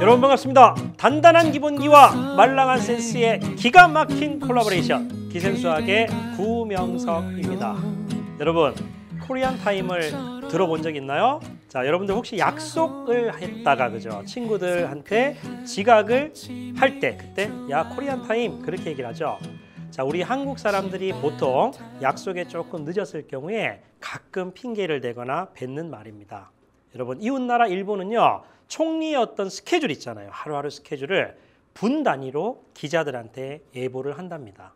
여러분 반갑습니다. 단단한 기본기와 말랑한 센스의 기가 막힌 콜라보레이션 기생수학의 구명석입니다. 여러분 코리안 타임을 들어본 적 있나요? 자 여러분들 혹시 약속을 했다가 그죠 친구들한테 지각을 할 때 그때 야 코리안 타임 그렇게 얘기를 하죠. 자, 우리 한국 사람들이 보통 약속에 조금 늦었을 경우에 가끔 핑계를 대거나 뱉는 말입니다. 여러분, 이웃나라 일본은요, 총리의 어떤 스케줄 있잖아요. 하루하루 스케줄을 분 단위로 기자들한테 예보를 한답니다.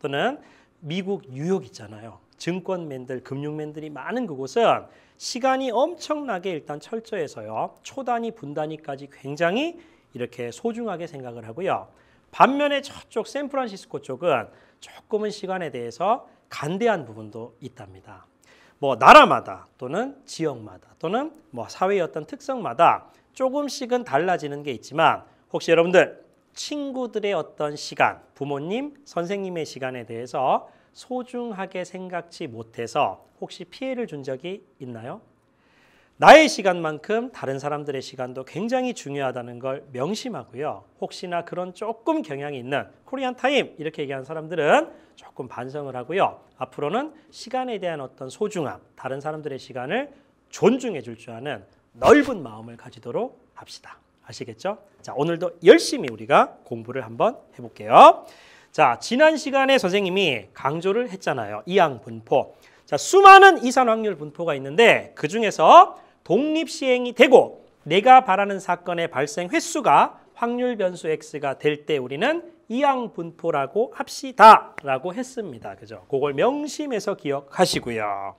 또는 미국 뉴욕 있잖아요. 증권맨들, 금융맨들이 많은 그곳은 시간이 엄청나게 일단 철저해서요. 초단위, 분단위까지 굉장히 이렇게 소중하게 생각을 하고요. 반면에 저쪽 샌프란시스코 쪽은 조금은 시간에 대해서 간대한 부분도 있답니다. 뭐 나라마다 또는 지역마다 또는 뭐 사회의 어떤 특성마다 조금씩은 달라지는 게 있지만 혹시 여러분들 친구들의 어떤 시간, 부모님, 선생님의 시간에 대해서 소중하게 생각지 못해서 혹시 피해를 준 적이 있나요? 나의 시간만큼 다른 사람들의 시간도 굉장히 중요하다는 걸 명심하고요. 혹시나 그런 조금 경향이 있는 코리안 타임 이렇게 얘기하는 사람들은 조금 반성을 하고요. 앞으로는 시간에 대한 어떤 소중함, 다른 사람들의 시간을 존중해 줄 줄 아는 넓은 마음을 가지도록 합시다. 아시겠죠? 자, 오늘도 열심히 우리가 공부를 한번 해볼게요. 자, 지난 시간에 선생님이 강조를 했잖아요. 이항 분포. 자, 수많은 이산 확률 분포가 있는데 그 중에서 독립 시행이 되고 내가 바라는 사건의 발생 횟수가 확률 변수 x가 될 때 우리는 이항 분포라고 합시다라고 했습니다. 그죠? 그걸 명심해서 기억하시고요.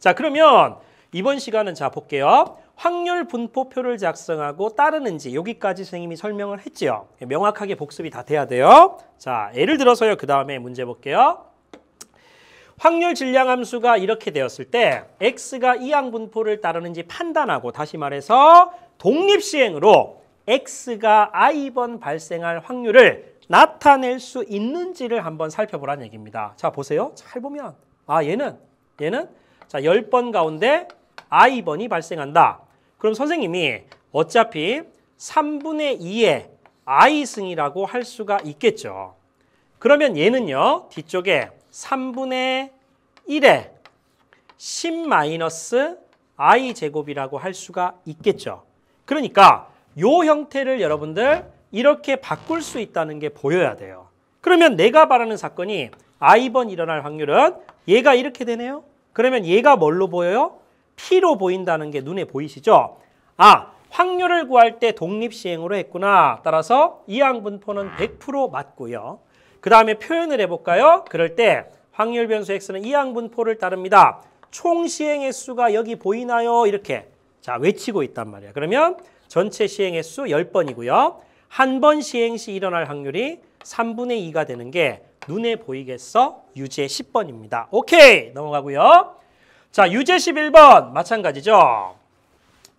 자, 그러면 이번 시간은 자 볼게요. 확률 분포표를 작성하고 따르는지 여기까지 선생님이 설명을 했지요. 명확하게 복습이 다 돼야 돼요. 자, 예를 들어서요. 그 다음에 문제 볼게요. 확률 질량 함수가 이렇게 되었을 때 x가 이항 분포를 따르는지 판단하고 다시 말해서 독립 시행으로 x가 i번 발생할 확률을 나타낼 수 있는지를 한번 살펴보란 얘기입니다. 자, 보세요. 잘 보면 아, 얘는 얘는 자, 10번 가운데 i번이 발생한다. 그럼 선생님이 어차피 3분의 2의 i승이라고 할 수가 있겠죠. 그러면 얘는요. 뒤쪽에 3분의 1의 10 마이너스 i 제곱이라고 할 수가 있겠죠. 그러니까 요 형태를 여러분들 이렇게 바꿀 수 있다는 게 보여야 돼요. 그러면 내가 바라는 사건이 i번 일어날 확률은 얘가 이렇게 되네요. 그러면 얘가 뭘로 보여요? P로 보인다는 게 눈에 보이시죠? 아, 확률을 구할 때 독립시행으로 했구나. 따라서 이항분포는 100% 맞고요. 그 다음에 표현을 해볼까요? 그럴 때 확률 변수 X는 이항분포를 따릅니다. 총시행횟 수가 여기 보이나요? 이렇게 자 외치고 있단 말이야. 그러면 전체 시행횟수 10번이고요. 한 번 시행 시 일어날 확률이 3분의 2가 되는 게 눈에 보이겠어? 유제 10번입니다. 오케이 넘어가고요. 자, 유제 11번 마찬가지죠.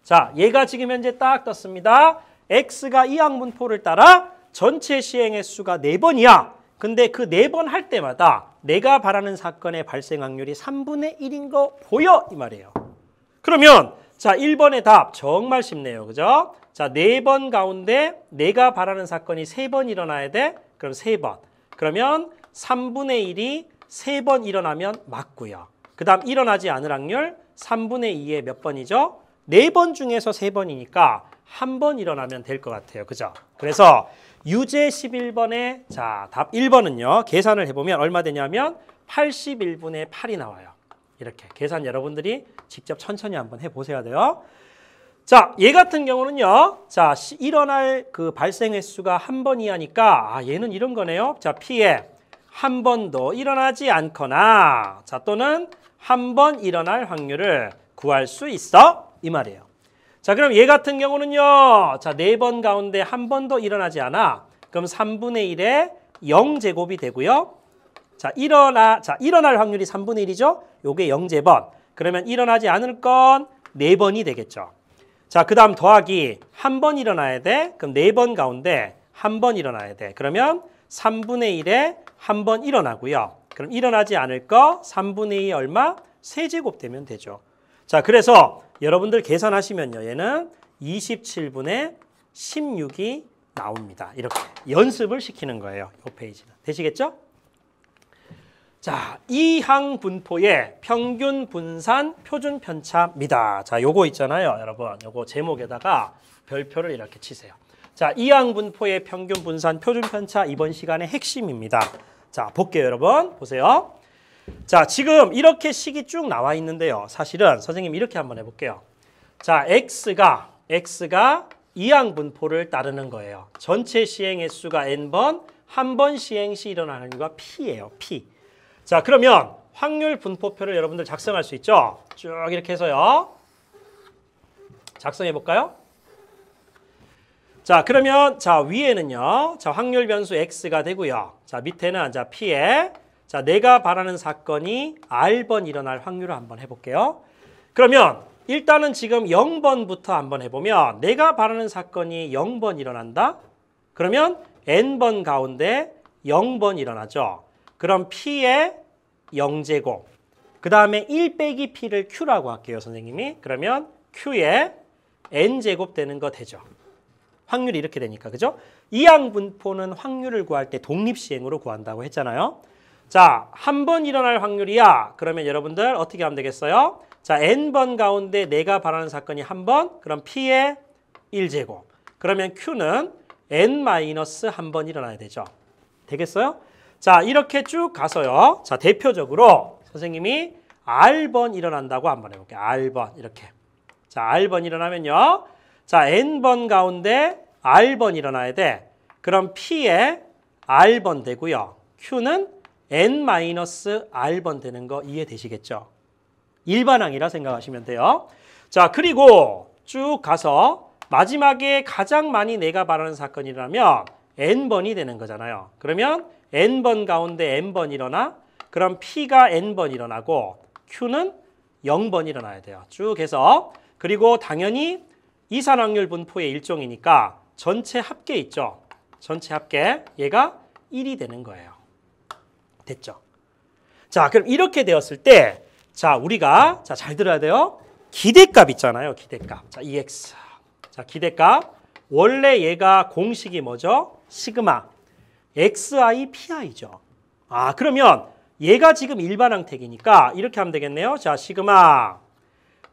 자, 얘가 지금 현재 딱 떴습니다. x가 이 항분포를 따라 전체 시행횟 수가 4번이야. 근데 그 4번 할 때마다 내가 바라는 사건의 발생 확률이 3분의 1인 거 보여 이 말이에요. 그러면 자 1번의 답 정말 쉽네요. 그죠? 자 4번 가운데 내가 바라는 사건이 3번 일어나야 돼? 그럼 3번. 그러면 3분의 1이 3번 일어나면 맞고요. 그 다음 일어나지 않을 확률 3분의 2의 몇 번이죠? 4번 중에서 3번이니까 한 번 일어나면 될 것 같아요. 그죠? 그래서 유제 11번에 자, 답 1번은요. 계산을 해보면 얼마 되냐면 81분의 8이 나와요. 이렇게 계산 여러분들이 직접 천천히 한번 해보셔야 돼요. 자, 얘 같은 경우는요. 자, 일어날 그 발생 횟수가 한 번 이하니까 아, 얘는 이런 거네요. 자, 피해 한 번도 일어나지 않거나 자, 또는 한번 일어날 확률을 구할 수 있어 이 말이에요. 자 그럼 얘 같은 경우는요. 자네 번 가운데 한 번도 일어나지 않아. 그럼 3분의 1에 0제곱이 되고요. 자 일어나 자 일어날 확률이 3분의 1이죠. 요게 0제번. 그러면 일어나지 않을 건 네번이 되겠죠. 자, 그 다음 더하기 한 번 일어나야 돼. 그럼 네 번 가운데 한 번 일어나야 돼. 그러면 삼분의일에 한 번 일어나고요. 그럼 일어나지 않을 거 3분의 2 얼마? 3제곱 되면 되죠. 자, 그래서 여러분들 계산하시면요. 얘는 27분의 16이 나옵니다. 이렇게 연습을 시키는 거예요. 이 페이지는. 되시겠죠? 자, 이항 분포의 평균 분산 표준 편차입니다. 자, 요거 있잖아요, 여러분. 요거 제목에다가 별표를 이렇게 치세요. 자, 이항 분포의 평균 분산 표준 편차 이번 시간의 핵심입니다. 자, 볼게요, 여러분. 보세요. 자, 지금 이렇게 식이 쭉 나와 있는데요. 사실은 선생님 이렇게 한번 해볼게요. 자, x가 x가 이항 분포를 따르는 거예요. 전체 시행의 수가 n번, 한 번 시행 시 일어나는 이유가 p예요. p. 자, 그러면 확률 분포표를 여러분들 작성할 수 있죠? 쭉 이렇게 해서요. 작성해 볼까요? 자, 그러면 자, 위에는요. 자, 확률 변수 x가 되고요. 자, 밑에는 자, p에 자, 내가 바라는 사건이 r번 일어날 확률을 한번 해 볼게요. 그러면 일단은 지금 0번부터 한번 해 보면 내가 바라는 사건이 0번 일어난다. 그러면 n번 가운데 0번 일어나죠. 그럼 p의 0제곱. 그 다음에 1 빼기 p를 q라고 할게요, 선생님이. 그러면 q의 n제곱 되는 거 되죠. 확률이 이렇게 되니까 그죠? 이항분포는 확률을 구할 때 독립시행으로 구한다고 했잖아요. 자, 한 번 일어날 확률이야. 그러면 여러분들 어떻게 하면 되겠어요? 자, n번 가운데 내가 바라는 사건이 한 번, 그럼 p의 1제곱. 그러면 q는 n 마이너스 한 번 일어나야 되죠. 되겠어요? 자, 이렇게 쭉 가서요. 자, 대표적으로 선생님이 r번 일어난다고 한번 해볼게요. r번 이렇게. 자, r번 일어나면요. 자, n번 가운데 r번 일어나야 돼. 그럼 p에 r번 되고요. q는 n-r번 되는 거 이해되시겠죠? 일반항이라 생각하시면 돼요. 자, 그리고 쭉 가서 마지막에 가장 많이 내가 바라는 사건이라면 n번이 되는 거잖아요. 그러면 n번 가운데 n번 일어나 그럼 p가 n번 일어나고 q는 0번 일어나야 돼요. 쭉 해서 그리고 당연히 이산확률 분포의 일종이니까 전체 합계 있죠. 전체 합계 얘가 1이 되는 거예요. 됐죠. 자 그럼 이렇게 되었을 때자 우리가 자잘 들어야 돼요. 기대값 있잖아요. 기대값. 자 EX. 자 기대값. 원래 얘가 공식이 뭐죠? 시그마. XI, PI죠. 아 그러면 얘가 지금 일반 항택이니까 이렇게 하면 되겠네요. 자, 시그마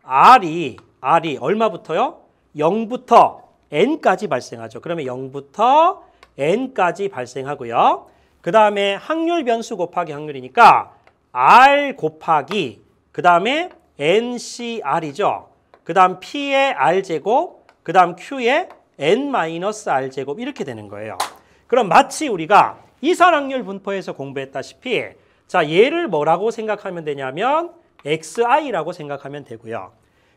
R이 R이 얼마부터요? 0부터 n까지 발생하죠. 그러면 0부터 n까지 발생하고요. 그 다음에 확률 변수 곱하기 확률이니까 r 곱하기 그 다음에 ncr이죠. 그 다음 p의 r제곱 그 다음 q의 n-r제곱 이렇게 되는 거예요. 그럼 마치 우리가 이산확률 분포에서 공부했다시피 자 얘를 뭐라고 생각하면 되냐면 xi라고 생각하면 되고요.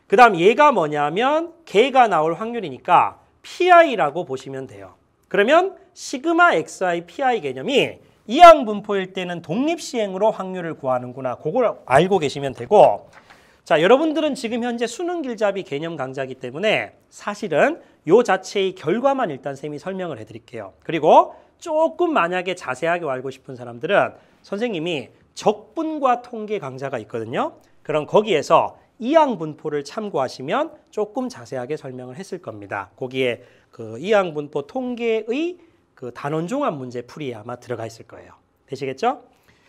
그 다음 얘가 뭐냐면 개가 나올 확률이니까 PI라고 보시면 돼요. 그러면 시그마 XI PI 개념이 이항 분포일 때는 독립시행으로 확률을 구하는구나. 그걸 알고 계시면 되고 자 여러분들은 지금 현재 수능 길잡이 개념 강좌이기 때문에 사실은 요 자체의 결과만 일단 쌤이 설명을 해드릴게요. 그리고 조금 만약에 자세하게 알고 싶은 사람들은 선생님이 적분과 통계 강좌가 있거든요. 그럼 거기에서 이항 분포를 참고하시면 조금 자세하게 설명을 했을 겁니다. 거기에 그 이항 분포 통계의 그 단원 종합 문제 풀이 에 아마 들어가 있을 거예요. 되시겠죠?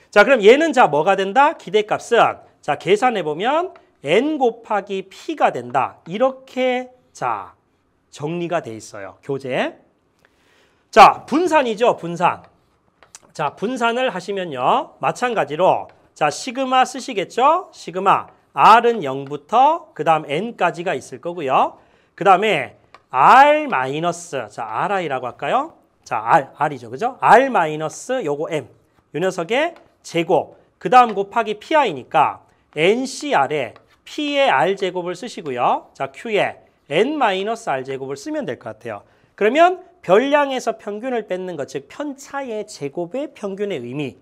자, 그럼 얘는 자 뭐가 된다? 기대값은 자 계산해 보면 n 곱하기 p가 된다. 이렇게 자 정리가 돼 있어요. 교재. 자, 분산이죠, 분산. 자, 분산을 하시면요. 마찬가지로 자, 시그마 쓰시겠죠? 시그마 R은 0부터 그 다음 N까지가 있을 거고요. 그 다음에 R 마이너스 자 RI라고 할까요? 자 R, R이죠. 그죠? R 마이너스 요거 M 요 녀석의 제곱 그 다음 곱하기 PI니까 NCR에 P의 R제곱을 쓰시고요. 자 Q에 N-R제곱을 마이너스 쓰면 될 것 같아요. 그러면 별량에서 평균을 뺏는 것, 즉 편차의 제곱의 평균의 의미.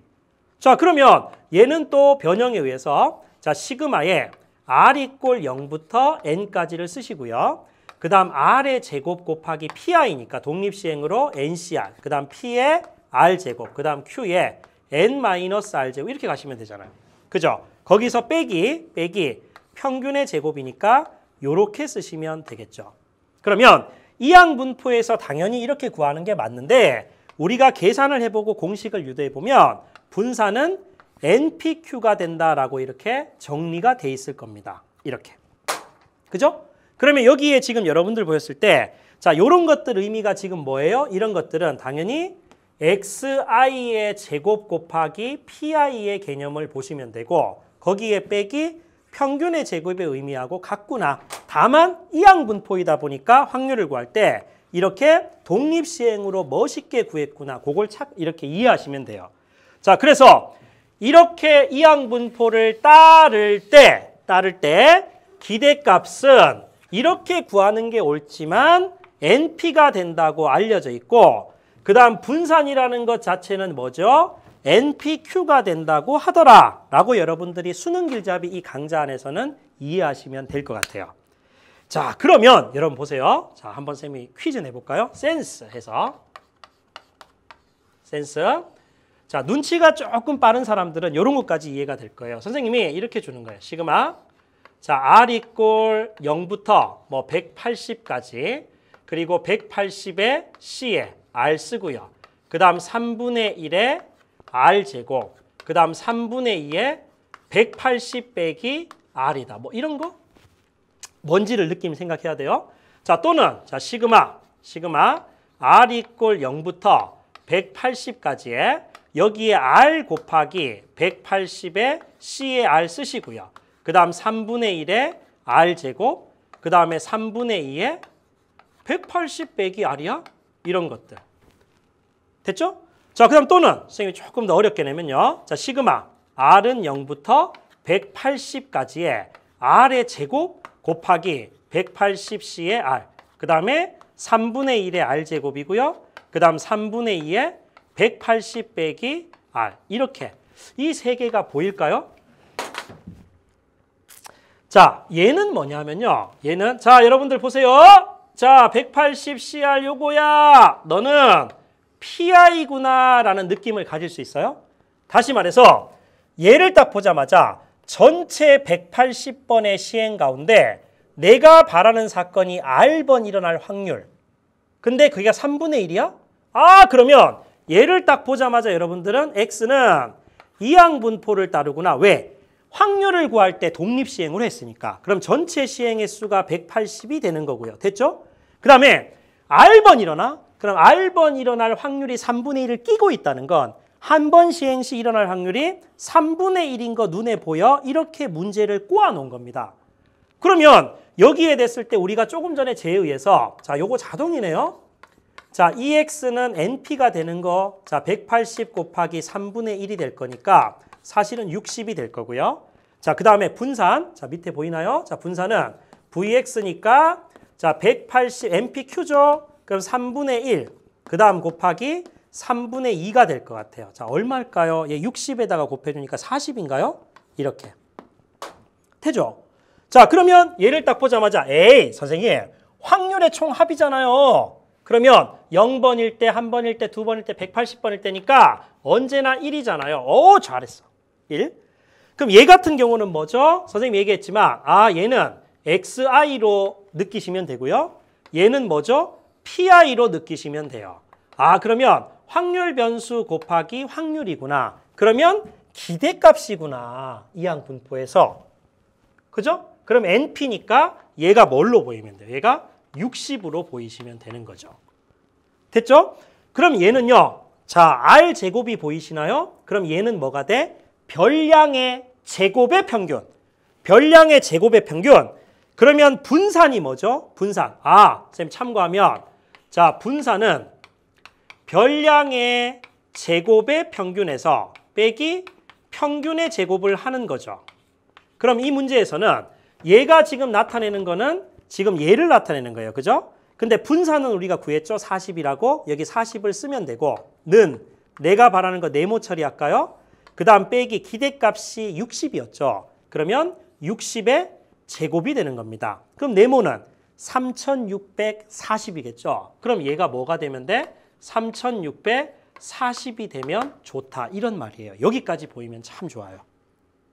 자 그러면 얘는 또 변형에 의해서 자, 시그마에 r 이꼴 0부터 n까지를 쓰시고요. 그 다음 r의 제곱 곱하기 pi니까 독립시행으로 ncr, 그 다음 p의 r제곱, 그 다음 q의 n-r제곱 이렇게 가시면 되잖아요. 그죠? 거기서 빼기, 빼기 평균의 제곱이니까 요렇게 쓰시면 되겠죠. 그러면 이항분포에서 당연히 이렇게 구하는 게 맞는데 우리가 계산을 해보고 공식을 유도해보면 분산은 NPQ가 된다라고 이렇게 정리가 돼 있을 겁니다. 이렇게. 그죠? 그러면 여기에 지금 여러분들 보였을 때 자, 요런 것들 의미가 지금 뭐예요? 이런 것들은 당연히 xi의 제곱 곱하기 pi의 개념을 보시면 되고 거기에 빼기 평균의 제곱에 의미하고 같구나. 다만 이항분포이다 보니까 확률을 구할 때 이렇게 독립시행으로 멋있게 구했구나. 그걸 착 이렇게 이해하시면 돼요. 자, 그래서 이렇게 이항분포를 따를 때, 따를 때 기대값은 이렇게 구하는 게 옳지만 NP가 된다고 알려져 있고 그 다음 분산이라는 것 자체는 뭐죠? NPQ가 된다고 하더라 라고 여러분들이 수능 길잡이 이 강좌 안에서는 이해하시면 될 것 같아요. 자 그러면 여러분 보세요. 자 한번 쌤이 퀴즈 내볼까요? 센스 해서 센스 자, 눈치가 조금 빠른 사람들은 이런 것까지 이해가 될 거예요. 선생님이 이렇게 주는 거예요. 시그마. 자, R 이꼴 0부터 뭐 180까지 그리고 180에 C에 R 쓰고요. 그 다음 3분의 1에 R 제곱 그 다음 3분의 2에 180 빼기 R이다. 뭐 이런 거 뭔지를 느낌 생각해야 돼요. 자, 또는 자, 시그마, 시그마 R 이꼴 0부터 1 8 0까지에 여기에 R 곱하기 180에 C의 R 쓰시고요. 그 다음 3분의 1에 R 제곱, 그 다음에 3분의 2에 180 빼기 R이야? 이런 것들. 됐죠? 자, 그 다음 또는 선생님이 조금 더 어렵게 내면요. 자, 시그마 R은 0부터 180까지의 R의 제곱 곱하기 180C의 R. 그 다음에 3분의 1의 R제곱이고요. 그 다음 3분의 2의 180 빼기 R 이렇게 이 세 개가 보일까요? 자, 얘는 뭐냐면요. 얘는 자, 여러분들 보세요. 자, 180CR 요거야. 너는 PI구나 라는 느낌을 가질 수 있어요. 다시 말해서 얘를 딱 보자마자 전체 180번의 시행 가운데 내가 바라는 사건이 R번 일어날 확률. 근데 그게 3분의 1이야? 아, 그러면 얘를 딱 보자마자 여러분들은 x는 이항분포를 따르구나. 왜? 확률을 구할 때 독립시행으로 했으니까. 그럼 전체 시행의 수가 180이 되는 거고요. 됐죠? 그 다음에 R번 일어나? 그럼 R번 일어날 확률이 3분의 1을 끼고 있다는 건 한 번 시행 시 일어날 확률이 3분의 1인 거 눈에 보여 이렇게 문제를 꼬아놓은 겁니다. 그러면 여기에 됐을 때 우리가 조금 전에 제 의해서 자 요거 자동이네요. 자, EX는 NP가 되는 거, 자, 180 곱하기 3분의 1이 될 거니까 사실은 60이 될 거고요. 자, 그 다음에 분산, 자, 밑에 보이나요? 자, 분산은 VX니까 자, 180, MPQ죠? 그럼 3분의 1, 그 다음 곱하기 3분의 2가 될 것 같아요. 자, 얼마일까요? 예, 60에다가 곱해주니까 40인가요? 이렇게. 되죠? 자, 그러면 얘를 딱 보자마자, 에이, 선생님, 확률의 총합이잖아요. 그러면 0번일 때, 1번일 때, 2번일 때, 180번일 때니까 언제나 1이잖아요. 오, 어, 잘했어. 1. 그럼 얘 같은 경우는 뭐죠? 선생님이 얘기했지만 아, 얘는 xi로 느끼시면 되고요. 얘는 뭐죠? pi로 느끼시면 돼요. 아, 그러면 확률 변수 곱하기 확률이구나. 그러면 기대값이구나. 이항 분포에서. 그죠? 그럼 np니까 얘가 뭘로 보이면 돼요? 얘가 60으로 보이시면 되는 거죠. 됐죠? 그럼 얘는요. 자, R 제곱이 보이시나요? 그럼 얘는 뭐가 돼? 별량의 제곱의 평균. 별량의 제곱의 평균. 그러면 분산이 뭐죠? 분산. 아, 선생님 참고하면 자, 분산은 별량의 제곱의 평균에서 빼기 평균의 제곱을 하는 거죠. 그럼 이 문제에서는 얘가 지금 나타내는 거는 지금 얘를 나타내는 거예요. 그죠? 근데 분산은 우리가 구했죠. 40이라고 여기 40을 쓰면 되고 는 내가 바라는 거 네모 처리할까요? 그 다음 빼기 기대값이 60이었죠. 그러면 6 0에 제곱이 되는 겁니다. 그럼 네모는 3640이겠죠. 그럼 얘가 뭐가 되면 돼? 3640이 되면 좋다. 이런 말이에요. 여기까지 보이면 참 좋아요.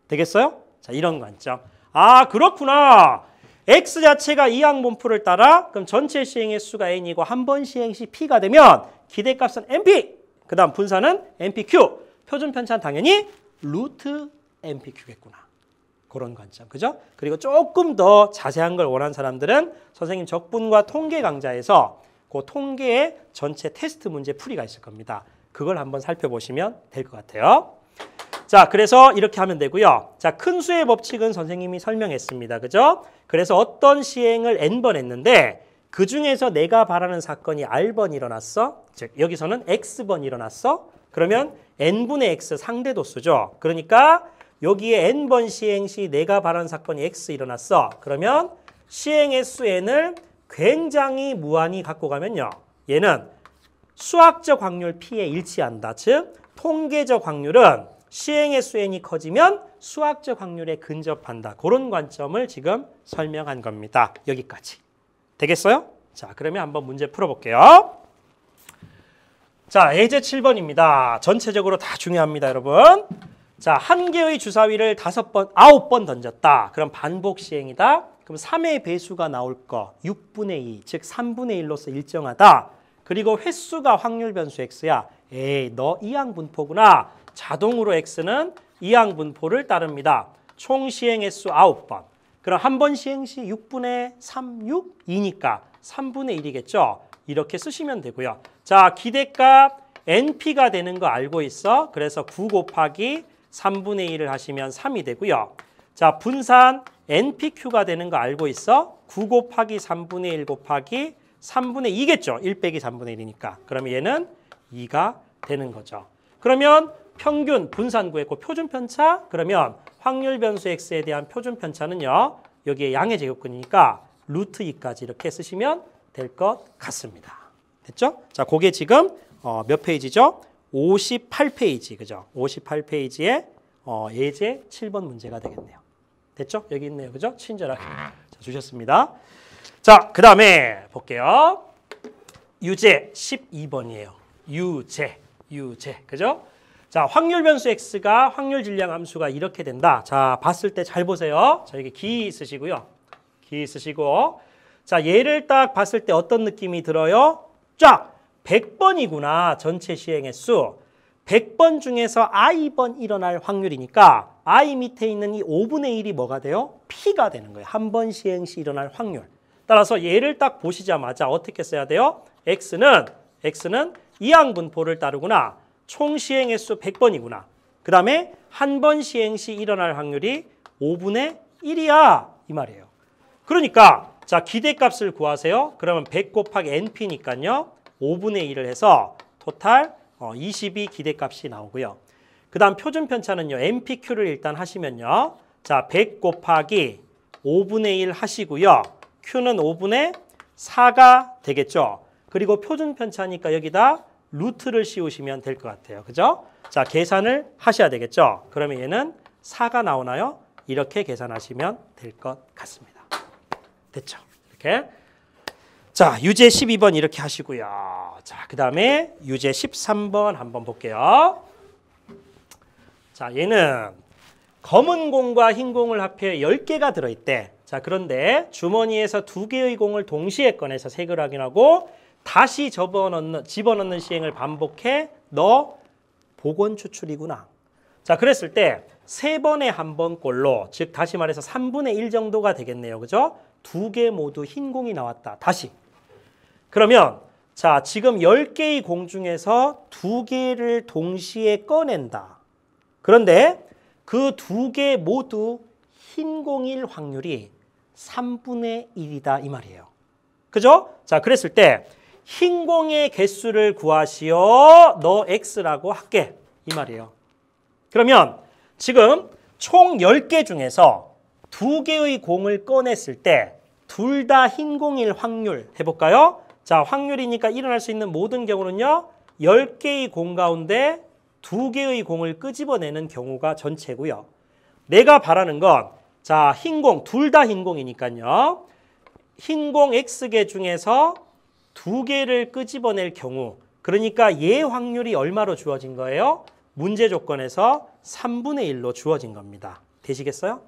되겠어요? 자, 이런 관점. 아, 그렇구나. x 자체가 이항 분포를 따라 그럼 전체 시행의 수가 n이고 한 번 시행 시 p가 되면 기대값은 np 그 다음 분산은 npq 표준 편차는 당연히 루트 npq겠구나. 그런 관점, 그죠? 그리고 조금 더 자세한 걸 원하는 사람들은 선생님 적분과 통계 강좌에서 그 통계의 전체 테스트 문제 풀이가 있을 겁니다. 그걸 한번 살펴보시면 될 것 같아요. 자, 그래서 이렇게 하면 되고요. 자, 큰 수의 법칙은 선생님이 설명했습니다. 그죠? 그래서 어떤 시행을 n번 했는데 그 중에서 내가 바라는 사건이 r번 일어났어. 즉, 여기서는 x번 일어났어. 그러면 n분의 x 상대 도수죠. 그러니까 여기에 n번 시행 시 내가 바라는 사건이 x 일어났어. 그러면 시행의 수 n을 굉장히 무한히 갖고 가면요. 얘는 수학적 확률 p에 일치한다. 즉, 통계적 확률은 시행의 수행이 커지면 수학적 확률에 근접한다. 그런 관점을 지금 설명한 겁니다. 여기까지. 되겠어요? 자, 그러면 한번 문제 풀어볼게요. 자, 예제 7번입니다. 전체적으로 다 중요합니다, 여러분. 자, 한 개의 주사위를 다섯 번, 아홉 번 던졌다. 그럼 반복 시행이다. 그럼 3의 배수가 나올 거 6분의 2, 즉 3분의 1로서 일정하다. 그리고 횟수가 확률 변수 X야. 에이, 너 이항 분포구나. 자동으로 X는 이항 분포를 따릅니다. 총 시행 횟수 9번. 그럼 한 번 시행 시 6분의 3, 6, 2니까 3분의 1이겠죠? 이렇게 쓰시면 되고요. 자, 기대값 NP가 되는 거 알고 있어? 그래서 9 곱하기 3분의 1을 하시면 3이 되고요. 자, 분산 NPQ가 되는 거 알고 있어? 9 곱하기 3분의 1 곱하기 3분의 2겠죠? 1 빼기 3분의 1이니까. 그러면 얘는 2가 되는 거죠. 그러면 평균 분산 구했고 표준 편차 그러면 확률 변수 x에 대한 표준 편차는요. 여기에 양의 제곱근이니까 루트 2까지 이렇게 쓰시면 될 것 같습니다. 됐죠? 자, 그게 지금 어, 몇 페이지죠? 58페이지 그죠? 58페이지에 어, 예제 7번 문제가 되겠네요. 됐죠? 여기 있네요. 그죠? 친절하게 자, 주셨습니다. 자, 그 다음에 볼게요. 유제 12번이에요. 유제, 유제. 그죠? 자, 확률 변수 x가 확률 질량 함수가 이렇게 된다. 자, 봤을 때 잘 보세요. 자, 여기 기 있으시고요. 기 있으시고. 자, 얘를 딱 봤을 때 어떤 느낌이 들어요? 쫙! 100번이구나. 전체 시행의 수. 100번 중에서 i번 일어날 확률이니까 i 밑에 있는 이 5분의 1이 뭐가 돼요? p가 되는 거예요. 한 번 시행 시 일어날 확률. 따라서 얘를 딱 보시자마자 어떻게 써야 돼요? x는 x는 이항 분포를 따르구나. 총 시행 횟수 100번이구나. 그 다음에 한 번 시행 시 일어날 확률이 5분의 1이야. 이 말이에요. 그러니까 자 기대값을 구하세요. 그러면 100 곱하기 NP니까요. 5분의 1을 해서 토탈 어, 22 기대값이 나오고요. 그 다음 표준 편차는요. NPQ를 일단 하시면요. 자100 곱하기 5분의 1 하시고요. Q는 5분의 4가 되겠죠. 그리고 표준 편차니까 여기다 루트를 씌우시면 될 것 같아요. 그죠? 자, 계산을 하셔야 되겠죠? 그러면 얘는 4가 나오나요? 이렇게 계산하시면 될 것 같습니다. 됐죠? 이렇게. 자, 유제 12번 이렇게 하시고요. 자, 그 다음에 유제 13번 한번 볼게요. 자, 얘는 검은 공과 흰 공을 합해 10개가 들어있대. 자, 그런데 주머니에서 2개의 공을 동시에 꺼내서 색을 확인하고 다시 접어넣는, 집어넣는 시행을 반복해 너 복원 추출이구나. 자, 그랬을 때 세 번에 한 번꼴로 즉 다시 말해서 3분의 1 정도가 되겠네요. 그죠? 두 개 모두 흰 공이 나왔다. 다시. 그러면 자, 지금 10개의 공 중에서 두 개를 동시에 꺼낸다. 그런데 그 두 개 모두 흰 공일 확률이 3분의 1이다 이 말이에요. 그죠? 자, 그랬을 때흰 공의 개수를 구하시어 너 x라고 할게 이 말이에요. 그러면 지금 총 10개 중에서 2개의 공을 꺼냈을 때 둘 다 흰 공일 확률 해볼까요? 자 확률이니까 일어날 수 있는 모든 경우는요. 10개의 공 가운데 2개의 공을 끄집어내는 경우가 전체고요. 내가 바라는 건 자, 흰 공, 둘 다 흰 공이니까요. 흰 공 X개 중에서 두 개를 끄집어낼 경우 그러니까 예 확률이 얼마로 주어진 거예요? 문제 조건에서 3분의 1로 주어진 겁니다. 되시겠어요?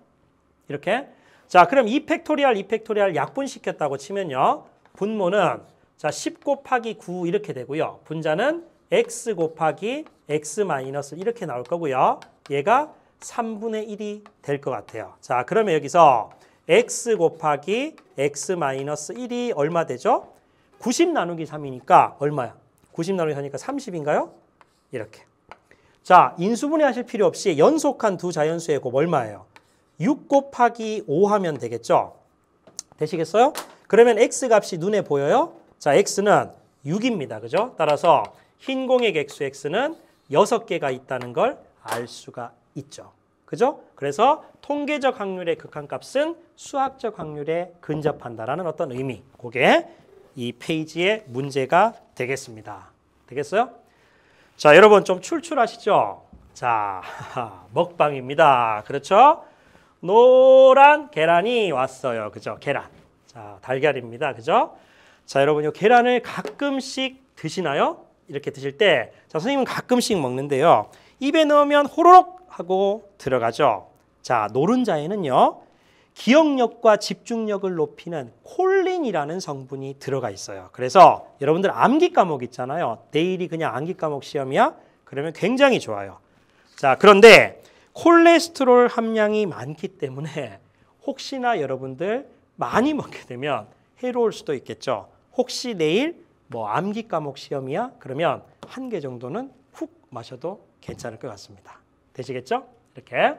이렇게 자 그럼 이팩토리얼이팩토리얼 약분시켰다고 치면요. 분모는 자10 곱하기 9 이렇게 되고요. 분자는 x 곱하기 x 마이너스 이렇게 나올 거고요. 얘가 3분의 1이 될 것 같아요. 자 그러면 여기서 x 곱하기 x 마이너스 1이 얼마 되죠? 90 나누기 3이니까 얼마야? 90 나누기 3이니까 30인가요? 이렇게. 자, 인수분해 하실 필요 없이 연속한 두 자연수의 곱 얼마예요? 6 곱하기 5 하면 되겠죠? 되시겠어요? 그러면 x 값이 눈에 보여요? 자, x는 6입니다. 그죠? 따라서 흰 공의 액수 x는 6개가 있다는 걸 알 수가 있죠. 그죠? 그래서 통계적 확률의 극한값은 수학적 확률에 근접한다라는 어떤 의미. 그게 이 페이지의 문제가 되겠습니다. 되겠어요? 자, 여러분 좀 출출하시죠? 자, 먹방입니다. 그렇죠? 노란 계란이 왔어요. 그죠? 계란. 자, 달걀입니다. 그죠? 자, 여러분 요 계란을 가끔씩 드시나요? 이렇게 드실 때 자, 선생님은 가끔씩 먹는데요. 입에 넣으면 호로록 하고 들어가죠. 자, 노른자에는요. 기억력과 집중력을 높이는 콜린이라는 성분이 들어가 있어요. 그래서 여러분들 암기 과목 있잖아요. 내일이 그냥 암기 과목 시험이야? 그러면 굉장히 좋아요. 자, 그런데 콜레스테롤 함량이 많기 때문에 혹시나 여러분들 많이 먹게 되면 해로울 수도 있겠죠. 혹시 내일 뭐 암기 과목 시험이야? 그러면 한 개 정도는 훅 마셔도 괜찮을 것 같습니다. 되시겠죠? 이렇게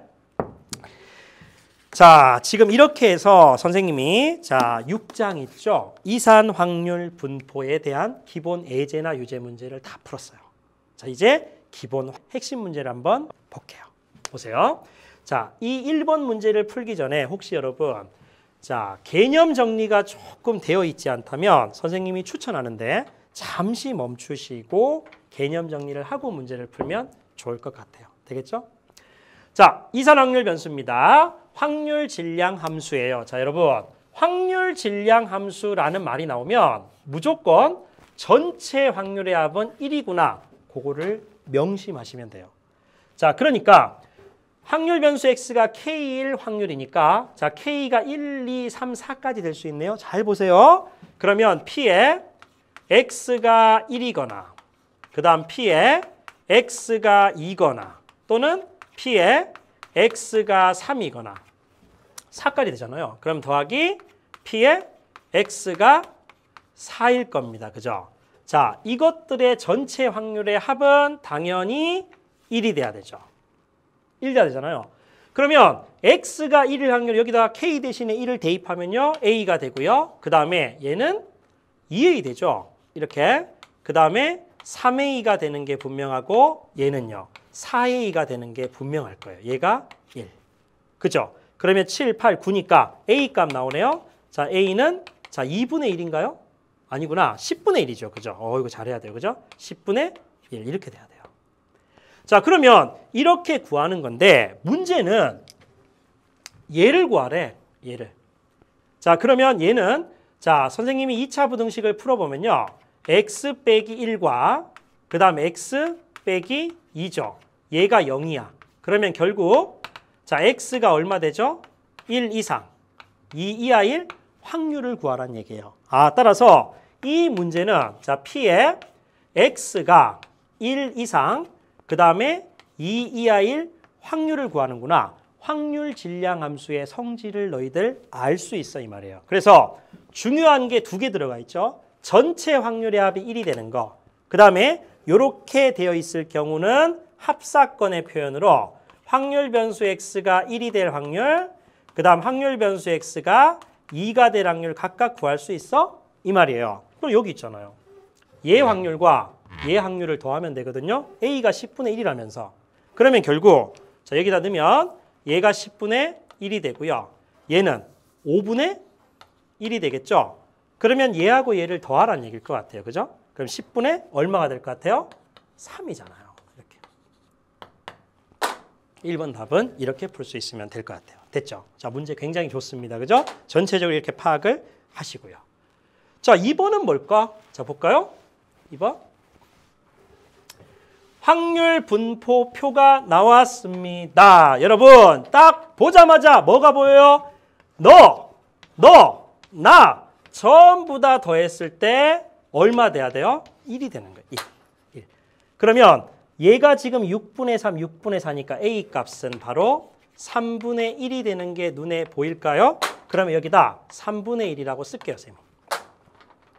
자, 지금 이렇게 해서 선생님이 자, 6장 있죠. 이산 확률 분포에 대한 기본 예제나 유제 문제를 다 풀었어요. 자, 이제 기본 핵심 문제를 한번 볼게요. 보세요. 자, 이 1번 문제를 풀기 전에 혹시 여러분 자, 개념 정리가 조금 되어 있지 않다면 선생님이 추천하는데 잠시 멈추시고 개념 정리를 하고 문제를 풀면 좋을 것 같아요. 되겠죠? 자, 이산 확률 변수입니다. 확률 질량 함수예요. 자, 여러분. 확률 질량 함수라는 말이 나오면 무조건 전체 확률의 합은 1이구나. 그거를 명심하시면 돼요. 자, 그러니까 확률 변수 x가 k일 확률이니까 자, k가 1, 2, 3, 4까지 될 수 있네요. 잘 보세요. 그러면 p에 x가 1이거나 그다음 p에 x가 2거나 또는 P에 X가 3이거나 4까지 되잖아요. 그럼 더하기 P에 X가 4일 겁니다. 그죠? 자, 이것들의 전체 확률의 합은 당연히 1이 돼야 되죠. 1이 돼야 되잖아요. 그러면 x가 1일 확률 여기다 k 대신에 1을 대입하면요. a가 되고요. 그 다음에 얘는 2a 되죠. 이렇게. 그 다음에 3의 2가 되는 게 분명하고 얘는요. 4의 2가 되는 게 분명할 거예요. 얘가 1. 그죠? 그러면 7, 8, 9니까 A 값 나오네요. 자, A는 자 2분의 1인가요? 아니구나. 10분의 1이죠. 그죠? 어, 이거 잘해야 돼요. 그죠? 10분의 1 이렇게 돼야 돼요. 자, 그러면 이렇게 구하는 건데 문제는 얘를 구하래. 얘를. 자, 그러면 얘는 자, 선생님이 2차 부등식을 풀어보면요. x 빼기 1과 그 다음 x 빼기 2죠. 얘가 0이야. 그러면 결국 자 x가 얼마 되죠? 1 이상, 2 이하일 확률을 구하란 얘기예요. 아 따라서 이 문제는 자 p의 x가 1 이상, 그 다음에 2 이하일 확률을 구하는구나. 확률 질량 함수의 성질을 너희들 알 수 있어 이 말이에요. 그래서 중요한 게 두 개 들어가 있죠. 전체 확률의 합이 1이 되는 거. 그 다음에 이렇게 되어 있을 경우는 합사건의 표현으로 확률 변수 x가 1이 될 확률, 그 다음 확률 변수 x가 2가 될 확률 각각 구할 수 있어? 이 말이에요. 그럼 여기 있잖아요. 얘 네. 확률과 얘 확률을 더하면 되거든요. a가 10분의 1이라면서. 그러면 결국 자 여기다 넣으면 얘가 10분의 1이 되고요. 얘는 5분의 1이 되겠죠. 그러면 얘하고 얘를 더하라는 얘기일 것 같아요. 그죠? 그럼 10분의 얼마가 될 것 같아요? 3이잖아요. 이렇게. 1번 답은 이렇게 풀 수 있으면 될 것 같아요. 됐죠? 자, 문제 굉장히 좋습니다. 그죠? 전체적으로 이렇게 파악을 하시고요. 자, 2번은 뭘까? 자, 볼까요? 2번. 확률 분포표가 나왔습니다. 여러분, 딱 보자마자 뭐가 보여요? 너, 너, 나, 전부 다 더했을 때 얼마 돼야 돼요? 1이 되는 거예요. 1. 1. 그러면 얘가 지금 6분의 3, 6분의 4니까 A 값은 바로 3분의 1이 되는 게 눈에 보일까요? 그러면 여기다 3분의 1이라고 쓸게요, 쌤.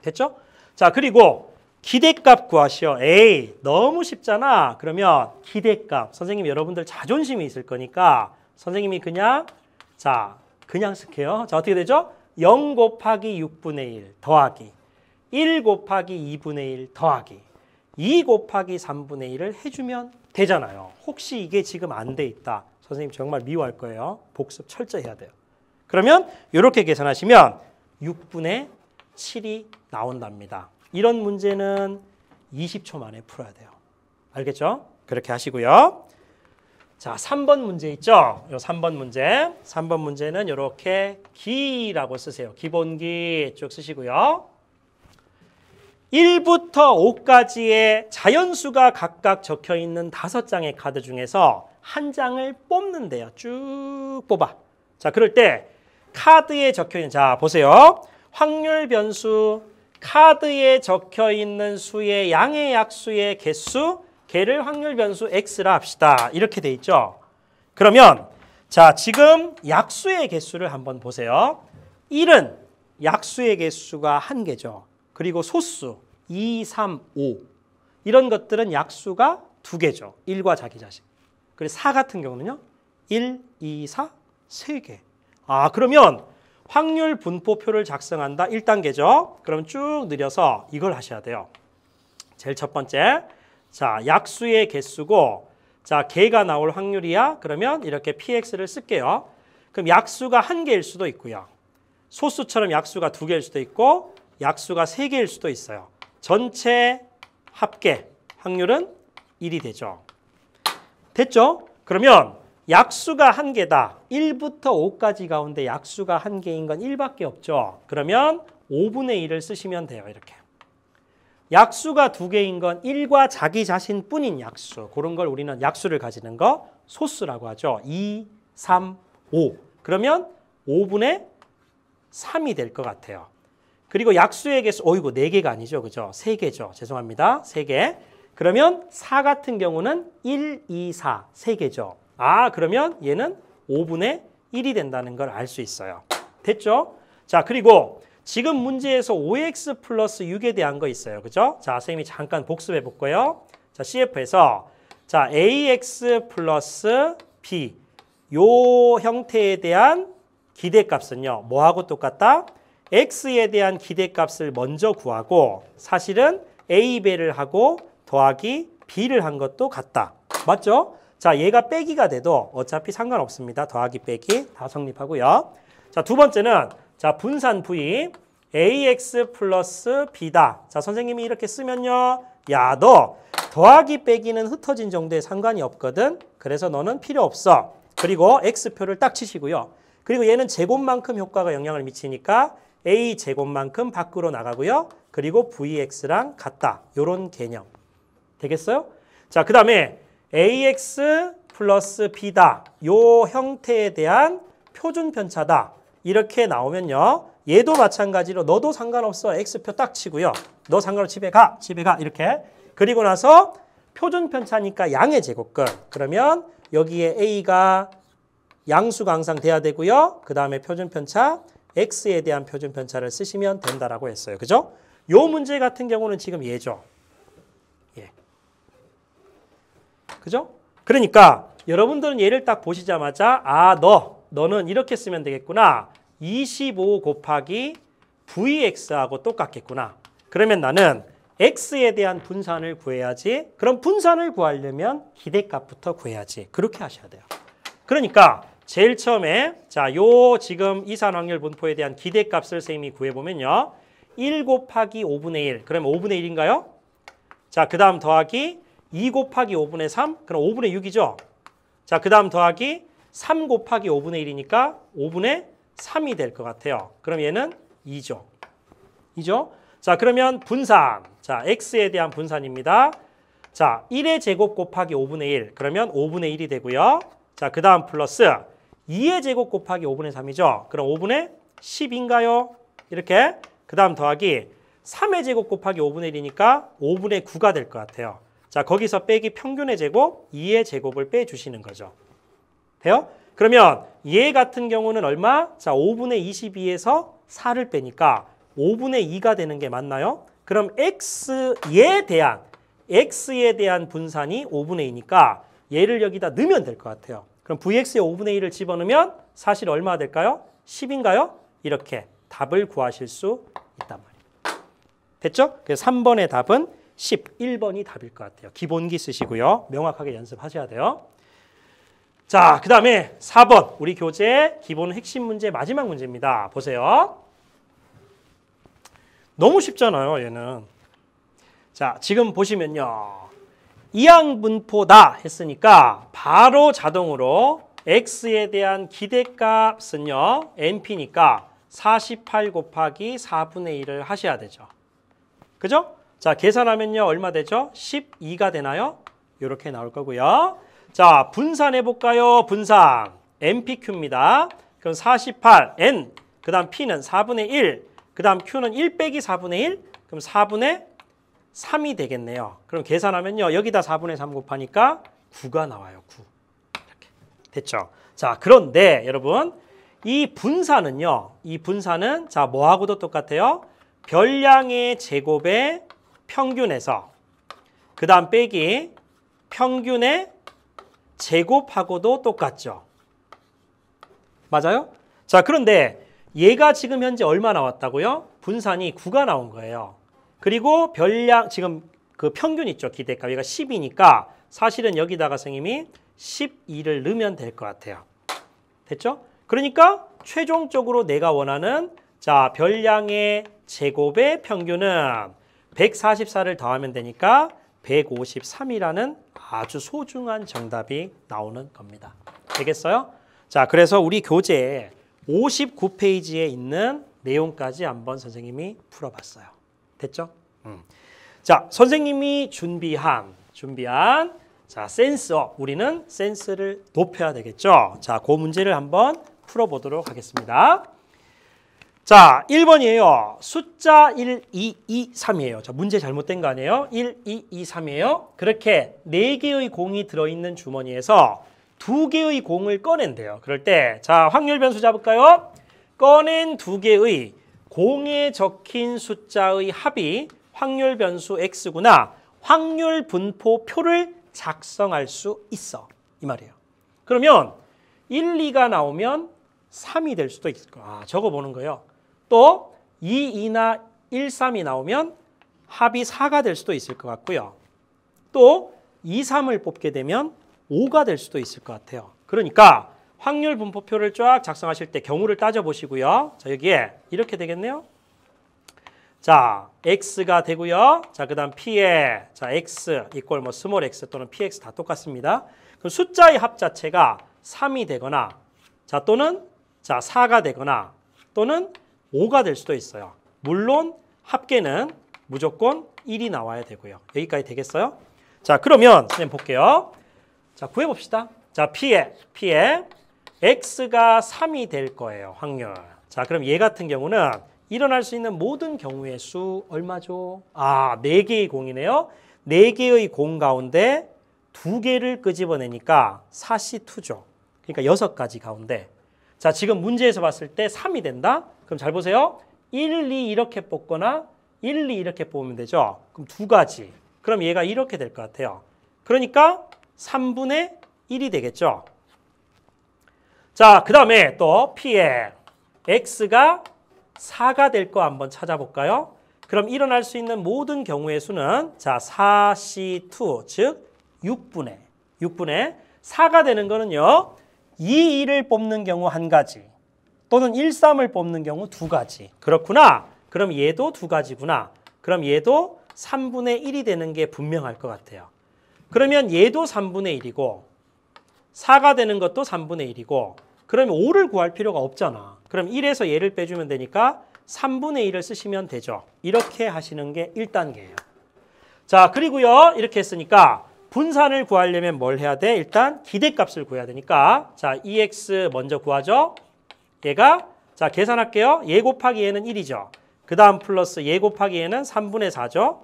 됐죠? 자, 그리고 기대값 구하시오. 에이, 너무 쉽잖아. 그러면 기대값. 선생님 여러분들 자존심이 있을 거니까 선생님이 그냥 자, 그냥 쓸게요. 자, 어떻게 되죠? 0 곱하기 6분의 1 더하기 1 곱하기 2분의 1 더하기 2 곱하기 3분의 1을 해주면 되잖아요. 혹시 이게 지금 안 돼 있다. 선생님 정말 미워할 거예요. 복습 철저히 해야 돼요. 그러면 이렇게 계산하시면 6분의 7이 나온답니다. 이런 문제는 20초 만에 풀어야 돼요. 알겠죠? 그렇게 하시고요. 자, 3번 문제 있죠? 요 3번 문제. 3번 문제는 이렇게 기라고 쓰세요. 기본기 쭉 쓰시고요. 1부터 5까지의 자연수가 각각 적혀 있는 5 장의 카드 중에서 한 장을 뽑는데요. 쭉 뽑아. 자, 그럴 때 카드에 적혀 있는 자, 보세요. 확률 변수 카드에 적혀 있는 수의 양의 약수의 개수 걔를 확률 변수 x라 합시다. 이렇게 돼 있죠. 그러면 자 지금 약수의 개수를 한번 보세요. 1은 약수의 개수가 한 개죠. 그리고 소수 2, 3, 5 이런 것들은 약수가 두 개죠. 1과 자기 자식. 그리고 4 같은 경우는요. 1, 2, 4, 3개. 아 그러면 확률 분포표를 작성한다. 1단계죠. 그럼 쭉 늘려서 이걸 하셔야 돼요. 제일 첫 번째 자, 약수의 개수고 자, 개가 나올 확률이야. 그러면 이렇게 px를 쓸게요. 그럼 약수가 한 개일 수도 있고요. 소수처럼 약수가 두 개일 수도 있고 약수가 세 개일 수도 있어요. 전체 합계 확률은 1이 되죠. 됐죠? 그러면 약수가 한 개다. 1부터 5까지 가운데 약수가 한 개인 건 1밖에 없죠. 그러면 5분의 1을 쓰시면 돼요. 이렇게. 약수가 두 개인 건일과 자기 자신뿐인 약수. 그런 걸 우리는 약수를 가지는 거 소수라고 하죠. 2, 3, 5. 그러면 5분의 3이 될 것 같아요. 그리고 약수의 개수, 어이구, 4개가 아니죠. 그죠? 3개죠. 죄송합니다. 3개. 그러면 4 같은 경우는 1, 2, 4, 3개죠. 아, 그러면 얘는 5분의 1이 된다는 걸 알 수 있어요. 됐죠? 자, 그리고 지금 문제에서 o x 플러스 6에 대한 거 있어요. 그죠? 자, 선생님이 잠깐 복습해 볼고요. 자, CF에서 자, ax 플러스 b 요 형태에 대한 기대값은요. 뭐하고 똑같다? x에 대한 기대값을 먼저 구하고 사실은 a배를 하고 더하기 b를 한 것도 같다. 맞죠? 자, 얘가 빼기가 돼도 어차피 상관없습니다. 더하기 빼기 다 성립하고요. 자, 두 번째는 자, 분산 부위 ax 플러스 b다. 자, 선생님이 이렇게 쓰면요. 야, 너 더하기 빼기는 흩어진 정도에 상관이 없거든. 그래서 너는 필요 없어. 그리고 x표를 딱 치시고요. 그리고 얘는 제곱만큼 효과가 영향을 미치니까 a 제곱만큼 밖으로 나가고요. 그리고 vx랑 같다. 요런 개념. 되겠어요? 자, 그 다음에 ax 플러스 b다. 요 형태에 대한 표준 편차다. 이렇게 나오면요. 얘도 마찬가지로 너도 상관없어. X표 딱 치고요. 너 상관없어. 집에 가. 집에 가. 이렇게. 그리고 나서 표준 편차니까 양의 제곱근. 그러면 여기에 A가 양수가 항상 돼야 되고요. 그 다음에 표준 편차, X에 대한 표준 편차를 쓰시면 된다라고 했어요. 그죠? 요 문제 같은 경우는 지금 얘죠 예. 그죠? 그러니까 여러분들은 얘를 딱 보시자마자 아, 너, 너는 이렇게 쓰면 되겠구나. 25 곱하기 vx하고 똑같겠구나. 그러면 나는 x에 대한 분산을 구해야지. 그럼 분산을 구하려면 기대값부터 구해야지. 그렇게 하셔야 돼요. 그러니까 제일 처음에 자, 요 지금 이산 확률 분포에 대한 기대값을 선생님이 구해보면요. 1 곱하기 5분의 1. 그럼 5분의 1인가요? 자, 그 다음 더하기 2 곱하기 5분의 3. 그럼 5분의 6이죠. 자, 그 다음 더하기 3 곱하기 5분의 1이니까 5분의 3이 될 것 같아요. 그럼 얘는 2죠. 2죠. 자, 그러면 분산. 자, x에 대한 분산입니다. 자, 1의 제곱 곱하기 5분의 1. 그러면 5분의 1이 되고요. 자, 그 다음 플러스 2의 제곱 곱하기 5분의 3이죠. 그럼 5분의 10인가요? 이렇게. 그 다음 더하기 3의 제곱 곱하기 5분의 1이니까 5분의 9가 될 것 같아요. 자, 거기서 빼기 평균의 제곱, 2의 제곱을 빼주시는 거죠. 돼요? 그러면 얘 같은 경우는 얼마? 자, 5분의 22에서 4를 빼니까 5분의 2가 되는 게 맞나요? 그럼 x에 대한 x에 대한 분산이 5분의 2니까 얘를 여기다 넣으면 될 것 같아요. 그럼 v x 에 5분의 1을 집어넣으면 사실 얼마 될까요? 10인가요? 이렇게 답을 구하실 수 있단 말이에요. 됐죠? 그래서 3번의 답은 11번이 답일 것 같아요. 기본기 쓰시고요. 명확하게 연습하셔야 돼요. 자, 그 다음에 4번 우리 교재 기본 핵심 문제 마지막 문제입니다. 보세요. 너무 쉽잖아요, 얘는. 자, 지금 보시면요. 이항분포다 했으니까 바로 자동으로 x에 대한 기대값은요. np니까 48 곱하기 4분의 1을 하셔야 되죠. 그죠? 자, 계산하면요. 얼마 되죠? 12가 되나요? 이렇게 나올 거고요. 자, 분산해 볼까요? 분산. NPQ입니다. 그럼 48, N. 그다음 P는 4분의 1. 그다음 Q는 1 빼기 4분의 1. 그럼 4분의 3이 되겠네요. 그럼 계산하면요. 여기다 4분의 3 곱하니까 9가 나와요. 9. 이렇게. 됐죠? 자, 그런데 여러분 이 분산은요. 이 분산은 자, 뭐하고도 똑같아요? 별량의 제곱의 평균에서 그다음 빼기 평균의 제곱하고도 똑같죠. 맞아요? 자, 그런데 얘가 지금 현재 얼마 나왔다고요? 분산이 9가 나온 거예요. 그리고 별량 지금 그 평균 있죠. 기대값. 얘가 10이니까 사실은 여기다가 선생님이 12를 넣으면 될 것 같아요. 됐죠? 그러니까 최종적으로 내가 원하는 자, 별량의 제곱의 평균은 144를 더하면 되니까 153이라는 아주 소중한 정답이 나오는 겁니다. 되겠어요? 자, 그래서 우리 교재 59페이지에 있는 내용까지 한번 선생님이 풀어봤어요. 됐죠? 음. 자, 선생님이 준비한, 준비한, 자, 센스업. 우리는 센스를 높여야 되겠죠? 자, 그 문제를 한번 풀어보도록 하겠습니다. 자, 1번이에요. 숫자 1, 2, 2, 3이에요. 자, 문제 잘못된 거 아니에요? 1, 2, 2, 3이에요. 그렇게 4개의 공이 들어있는 주머니에서 2개의 공을 꺼낸대요. 그럴 때, 자, 확률 변수 잡을까요? 꺼낸 2개의 공에 적힌 숫자의 합이 확률 변수 X구나. 확률 분포표를 작성할 수 있어. 이 말이에요. 그러면 1, 2가 나오면 3이 될 수도 있을 거예요. 아, 적어보는 거예요. 또 2, 이나 1, 3이 나오면 합이 4가 될 수도 있을 것 같고요. 또 2, 3을 뽑게 되면 5가 될 수도 있을 것 같아요. 그러니까 확률 분포표를 쫙 작성하실 때 경우를 따져보시고요. 자 여기에 이렇게 되겠네요. 자, x가 되고요. 자, 그 다음 p에 자, x 이꼴 뭐 스몰 x 또는 px 다 똑같습니다. 그럼 숫자의 합 자체가 3이 되거나 자, 또는 자, 4가 되거나 또는 5가 될 수도 있어요. 물론 합계는 무조건 1이 나와야 되고요. 여기까지 되겠어요? 자, 그러면 선생님 볼게요. 자, 구해봅시다. 자, 피해, 피해. x가 3이 될 거예요, 확률. 자, 그럼 얘 같은 경우는 일어날 수 있는 모든 경우의 수 얼마죠? 아, 4개의 공이네요. 4개의 공 가운데 2개를 끄집어내니까 4C2죠. 그러니까 6가지 가운데 자, 지금 문제에서 봤을 때 3이 된다? 그럼 잘 보세요. 1, 2 이렇게 뽑거나 1, 2 이렇게 뽑으면 되죠. 그럼 두 가지. 그럼 얘가 이렇게 될 것 같아요. 그러니까 3분의 1이 되겠죠. 자, 그 다음에 또 P의 X가 4가 될 거 한번 찾아볼까요? 그럼 일어날 수 있는 모든 경우의 수는 자 4C2, 즉 6분의 6분의 4가 되는 거는요. 2,2를 뽑는 경우 한 가지 또는 1, 3을 뽑는 경우 두 가지 그렇구나 그럼 얘도 두 가지구나 그럼 얘도 3분의 1이 되는 게 분명할 것 같아요 그러면 얘도 3분의 1이고 4가 되는 것도 3분의 1이고 그러면 5를 구할 필요가 없잖아 그럼 1에서 얘를 빼주면 되니까 3분의 1을 쓰시면 되죠 이렇게 하시는 게 1단계예요 자 그리고요 이렇게 했으니까 분산을 구하려면 뭘 해야 돼? 일단 기대값을 구해야 되니까 자 EX 먼저 구하죠. 얘가 자 계산할게요. 예 곱하기 얘는 1이죠. 그 다음 플러스 예 곱하기 얘는 3분의 4죠.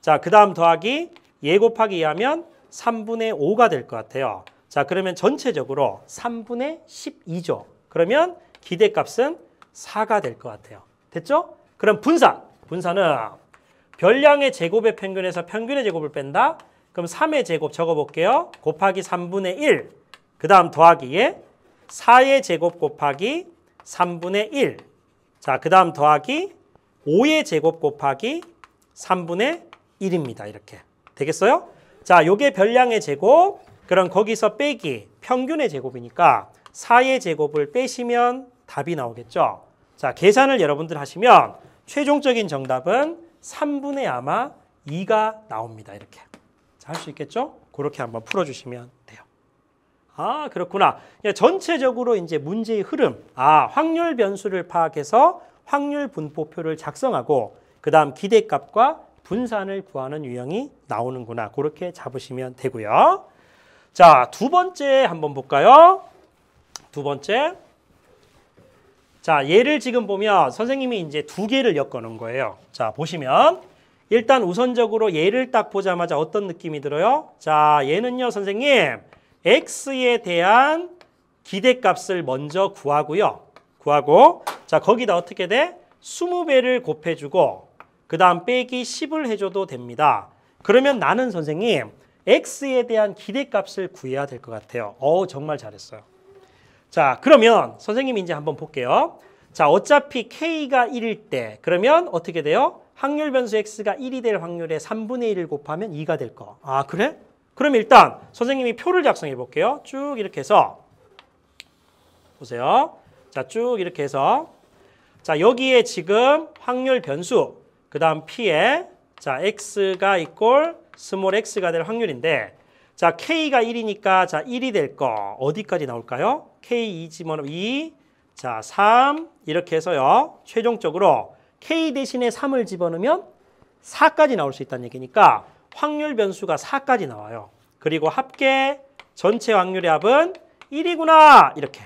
자그 다음 더하기 예 곱하기 2하면 3분의 5가 될 것 같아요. 자 그러면 전체적으로 3분의 12죠. 그러면 기대값은 4가 될 것 같아요. 됐죠? 그럼 분산! 분산은 별량의 제곱의 평균에서 평균의 제곱을 뺀다. 그럼 3의 제곱 적어볼게요. 곱하기 3분의 1. 그 다음 더하기에 4의 제곱 곱하기 3분의 1. 자, 그 다음 더하기 5의 제곱 곱하기 3분의 1입니다. 이렇게. 되겠어요? 자, 요게 별량의 제곱. 그럼 거기서 빼기 평균의 제곱이니까 4의 제곱을 빼시면 답이 나오겠죠. 자, 계산을 여러분들 하시면 최종적인 정답은 3분의 아마 2가 나옵니다. 이렇게. 할수 있겠죠? 그렇게 한번 풀어주시면 돼요. 아 그렇구나. 예, 전체적으로 이제 문제의 흐름. 아 확률 변수를 파악해서 확률 분포표를 작성하고 그 다음 기대값과 분산을 구하는 유형이 나오는구나. 그렇게 잡으시면 되고요. 자, 두 번째 한번 볼까요? 두 번째. 자, 얘를 지금 보면 선생님이 이제 두 개를 엮어 놓은 거예요. 자, 보시면 일단 우선적으로 얘를 딱 보자마자 어떤 느낌이 들어요? 자, 얘는요, 선생님. x에 대한 기대값을 먼저 구하고요. 구하고 자, 거기다 어떻게 돼? 20배를 곱해주고 그 다음 빼기 10을 해줘도 됩니다. 그러면 나는 선생님 x에 대한 기대값을 구해야 될 것 같아요. 어우 정말 잘했어요. 자 그러면 선생님 이제 한번 볼게요. 자 어차피 k가 1일 때 그러면 어떻게 돼요? 확률 변수 x가 1이 될 확률에 3분의 1을 곱하면 2가 될 거. 아 그래? 그럼 일단 선생님이 표를 작성해 볼게요. 쭉 이렇게 해서 보세요. 자, 쭉 이렇게 해서 자, 여기에 지금 확률 변수 그다음 p에 자, x가 이꼴 스몰 x가 될 확률인데 자, k가 1이니까 자, 1이 될 거. 어디까지 나올까요? k 2지면 2 자, 3 이렇게 해서요. 최종적으로 k 대신에 3을 집어넣으면 4까지 나올 수 있다는 얘기니까 확률 변수가 4까지 나와요. 그리고 합계 전체 확률의 합은 1이구나 이렇게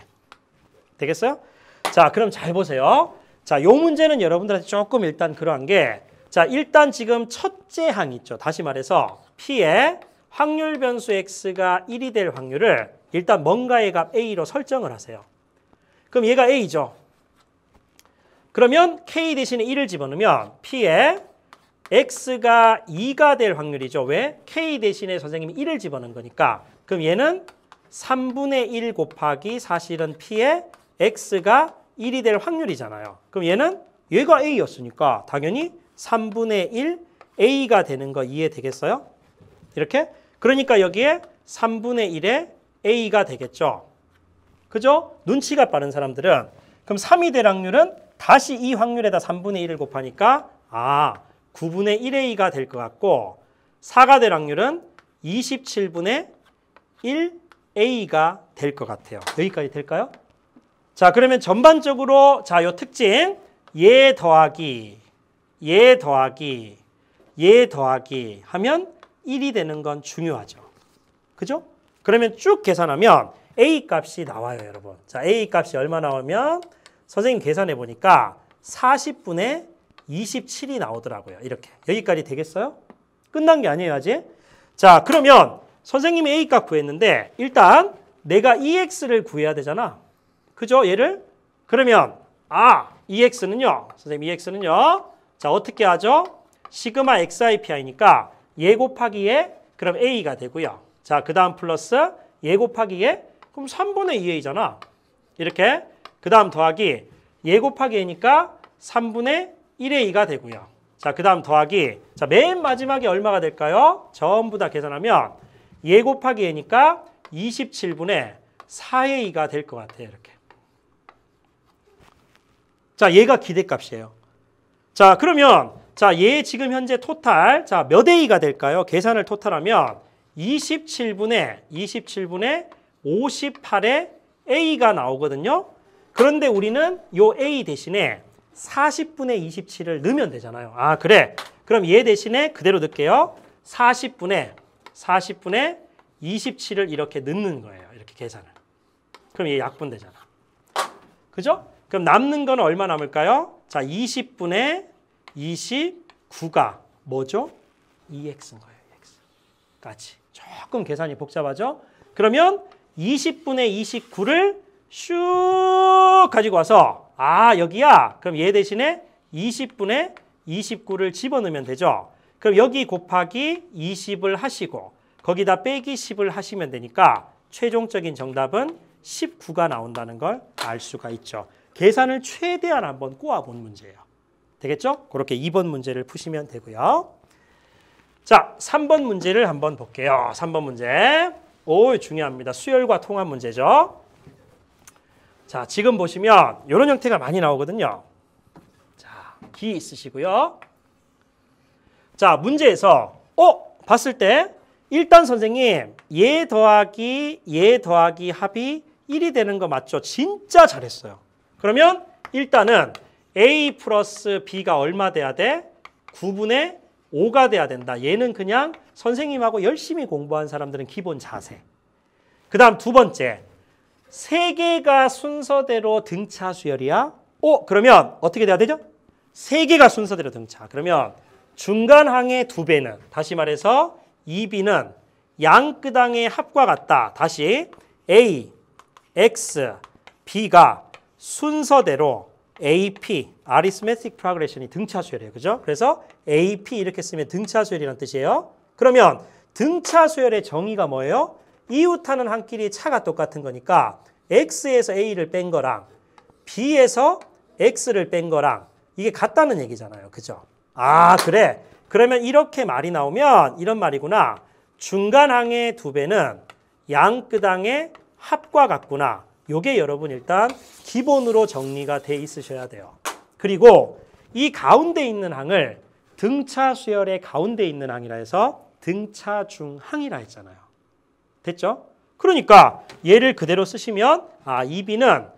되겠어요? 자 그럼 잘 보세요. 자 요 문제는 여러분들한테 조금 일단 그러한 게 자 일단 지금 첫째 항 있죠. 다시 말해서 P의 확률 변수 X가 1이 될 확률을 일단 뭔가의 값 A로 설정을 하세요. 그럼 얘가 A죠. 그러면 k 대신에 1을 집어넣으면 p에 x가 2가 될 확률이죠. 왜? k 대신에 선생님이 1을 집어넣은 거니까. 그럼 얘는 3분의 1 곱하기 사실은 p에 x가 1이 될 확률이잖아요. 그럼 얘는 얘가 a였으니까 당연히 3분의 1 a가 되는 거 이해되겠어요? 이렇게? 그러니까 여기에 3분의 1에 a가 되겠죠. 그죠? 눈치가 빠른 사람들은 그럼 3이 될 확률은 다시 이 확률에다 3분의 1을 곱하니까 아 9분의 1A가 될 것 같고 4가 될 확률은 27분의 1A가 될 것 같아요. 여기까지 될까요? 자 그러면 전반적으로 자요 특징 예 더하기 예 더하기 예 더하기 하면 1이 되는 건 중요하죠. 그죠? 그러면 쭉 계산하면 A 값이 나와요 여러분. 자 A 값이 얼마 나오면 선생님 계산해 보니까 40분에 27이 나오더라고요. 이렇게. 여기까지 되겠어요? 끝난 게 아니에요, 아직. 자, 그러면 선생님이 A값 구했는데 일단 내가 EX를 구해야 되잖아. 그죠? 얘를? 그러면 아, EX는요. 선생님 EX는요. 자, 어떻게 하죠? 시그마 XIPI니까 예 곱하기에 그럼 A가 되고요. 자, 그 다음 플러스 예 곱하기에 그럼 3분의 2A잖아. 이렇게 그 다음 더하기 예 곱하기 예니까 3분의 1의 2가 되고요. 자, 그 다음 더하기 자, 맨 마지막에 얼마가 될까요? 전부 다 계산하면 예 곱하기 예니까 27분의 4의 2가 될 것 같아요. 이렇게. 자, 얘가 기대값이에요. 자, 그러면 자, 얘 예 지금 현재 토탈 자, 몇의 2가 될까요? 계산을 토탈하면 27분의 27분의 58의 A가 나오거든요. 그런데 우리는 요 A 대신에 40분의 27을 넣으면 되잖아요. 아 그래. 그럼 얘 대신에 그대로 넣을게요. 40분의 40분의 27을 이렇게 넣는 거예요. 이렇게 계산을. 그럼 얘 약분되잖아. 그죠? 그럼 남는 건 얼마 남을까요? 자, 20분의 29가 뭐죠? 2x인 e 거예요. E x. 같이. 조금 계산이 복잡하죠? 그러면 20분의 29를 슉 가지고 와서 아 여기야 그럼 얘 대신에 20분의 29를 집어넣으면 되죠. 그럼 여기 곱하기 20을 하시고 거기다 빼기 10을 하시면 되니까 최종적인 정답은 19가 나온다는 걸 알 수가 있죠. 계산을 최대한 한번 꼬아본 문제예요. 되겠죠? 그렇게 2번 문제를 푸시면 되고요. 자, 3번 문제를 한번 볼게요. 3번 문제. 오, 중요합니다. 수열과 통합 문제죠. 자, 지금 보시면 이런 형태가 많이 나오거든요. 자, 기 있으시고요. 자, 문제에서 어? 봤을 때 일단 선생님 얘 예 더하기 얘 예 더하기 합이 1이 되는 거 맞죠? 진짜 잘했어요. 그러면 일단은 a 플러스 b가 얼마 돼야 돼? 9분의 5가 돼야 된다. 얘는 그냥 선생님하고 열심히 공부한 사람들은 기본 자세. 그 다음 두 번째 세 개가 순서대로 등차 수열이야? 어, 그러면 어떻게 돼야 되죠? 세 개가 순서대로 등차. 그러면 중간 항의 두 배는 다시 말해서 2B는 양끄당의 합과 같다. 다시 A, X, B가 순서대로 AP, Arithmetic Progression이 등차 수열이에요. 그죠? 그래서 AP 이렇게 쓰면 등차 수열이란 뜻이에요. 그러면 등차 수열의 정의가 뭐예요? 이웃하는 한 끼리 차가 똑같은 거니까 X에서 A를 뺀 거랑 B에서 X를 뺀 거랑 이게 같다는 얘기잖아요. 그죠? 아 그래. 그러면 이렇게 말이 나오면 이런 말이구나. 중간항의 두 배는 양 끝항의 합과 같구나. 요게 여러분 일단 기본으로 정리가 돼 있으셔야 돼요. 그리고 이 가운데 있는 항을 등차 수열의 가운데 있는 항이라 해서 등차 중항이라 했잖아요. 됐죠? 그러니까 얘를 그대로 쓰시면 아, 이 b는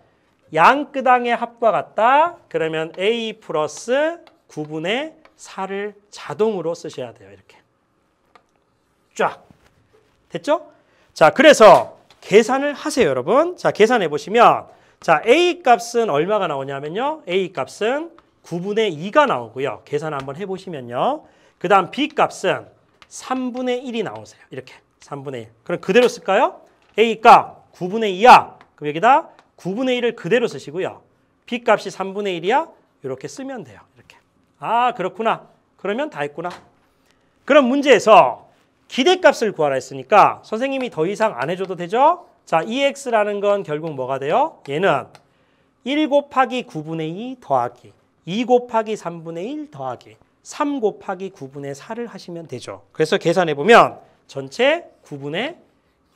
양끄당의 합과 같다. 그러면 a 플러스 9분의 4를 자동으로 쓰셔야 돼요. 이렇게. 쫙. 됐죠? 자, 그래서 계산을 하세요, 여러분. 자, 계산해 보시면 자, a 값은 얼마가 나오냐면요. a 값은 9분의 2가 나오고요. 계산 한번 해 보시면요. 그다음 b 값은 3분의 1이 나오세요. 이렇게. 3분의 1. 그럼 그대로 쓸까요? A 값 9분의 2야. 그럼 여기다 9분의 1을 그대로 쓰시고요. B 값이 3분의 1이야. 이렇게 쓰면 돼요. 이렇게. 아 그렇구나. 그러면 다 했구나. 그럼 문제에서 기대값을 구하라 했으니까 선생님이 더 이상 안 해줘도 되죠? 자, EX라는 건 결국 뭐가 돼요? 얘는 1 곱하기 9분의 2 더하기 2 곱하기 3분의 1 더하기 3 곱하기 9분의 4를 하시면 되죠. 그래서 계산해보면 전체 9분의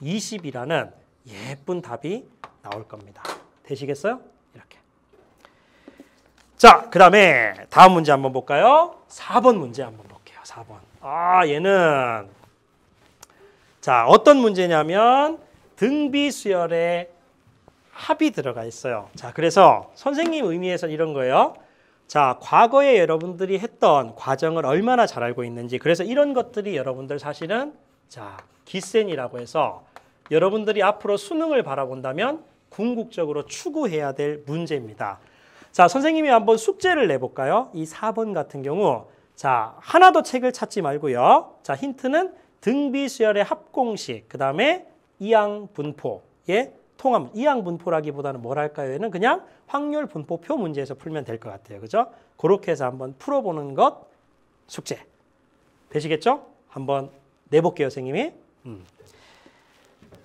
20이라는 예쁜 답이 나올 겁니다. 되시겠어요? 이렇게. 자, 그 다음에 다음 문제 한번 볼까요? 4번 문제 한번 볼게요. 4번. 아, 얘는 자, 어떤 문제냐면 등비수열에 합이 들어가 있어요. 자, 그래서 선생님 의미에서 이런 거예요. 자, 과거에 여러분들이 했던 과정을 얼마나 잘 알고 있는지 그래서 이런 것들이 여러분들 사실은 자, 기센이라고 해서 여러분들이 앞으로 수능을 바라본다면 궁극적으로 추구해야 될 문제입니다. 자, 선생님이 한번 숙제를 내볼까요? 이 4번 같은 경우 자, 하나도 책을 찾지 말고요. 자, 힌트는 등비수열의 합공식, 그 다음에 이항분포의 통합, 이항분포라기보다는 뭐랄까요? 얘는 그냥 확률분포표 문제에서 풀면 될 것 같아요. 그죠? 그렇게 해서 한번 풀어보는 것 숙제. 되시겠죠? 한번 내볼게요, 선생님이. 음.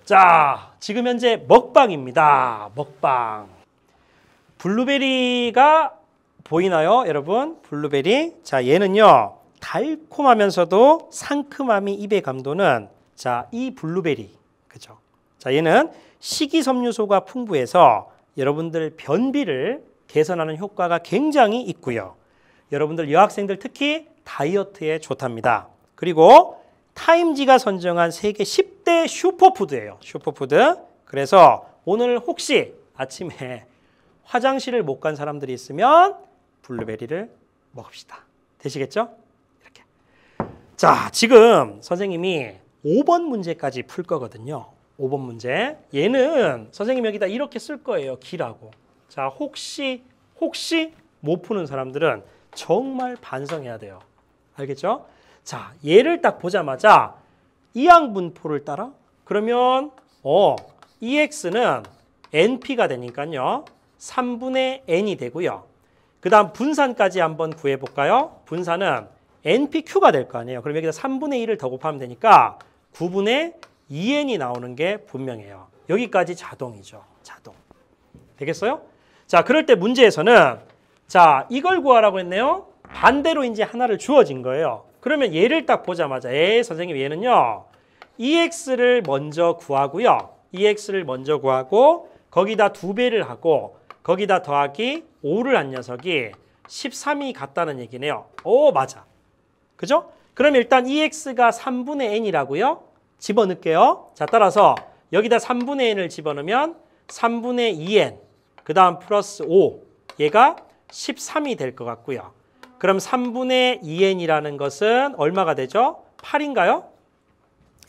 자, 지금 현재 먹방입니다. 먹방. 블루베리가 보이나요, 여러분? 블루베리. 자, 얘는요. 달콤하면서도 상큼함이 입에 감도는 자, 이 블루베리. 그죠? 자, 얘는 식이섬유소가 풍부해서 여러분들 변비를 개선하는 효과가 굉장히 있고요. 여러분들 여학생들 특히 다이어트에 좋답니다. 그리고 타임지가 선정한 세계 10대 슈퍼푸드예요. 슈퍼푸드. 그래서 오늘 혹시 아침에 화장실을 못 간 사람들이 있으면 블루베리를 먹읍시다. 되시겠죠? 이렇게. 자, 지금 선생님이 5번 문제까지 풀 거거든요. 5번 문제. 얘는 선생님 여기다 이렇게 쓸 거예요. 길하고 자, 혹시 혹시 못 푸는 사람들은 정말 반성해야 돼요. 알겠죠? 자, 얘를 딱 보자마자 이항분포를 따라 그러면 어, EX는 NP가 되니까요. 3분의 N이 되고요. 그 다음 분산까지 한번 구해볼까요? 분산은 NPQ가 될 거 아니에요. 그럼 여기다 3분의 1을 더 곱하면 되니까 9분의 2N이 나오는 게 분명해요. 여기까지 자동이죠. 자동. 되겠어요? 자, 그럴 때 문제에서는 자, 이걸 구하라고 했네요. 반대로 이제 하나를 주어진 거예요. 그러면 얘를 딱 보자마자 에 선생님 얘는요. EX를 먼저 구하고요. EX를 먼저 구하고 거기다 두배를 하고 거기다 더하기 5를 한 녀석이 13이 같다는 얘기네요. 오 맞아. 그죠? 그럼 일단 EX가 3분의 N이라고요. 집어넣을게요. 자 따라서 여기다 3분의 N을 집어넣으면 3분의 2N 그 다음 플러스 5 얘가 13이 될 것 같고요. 그럼 3분의 2n이라는 것은 얼마가 되죠? 8인가요?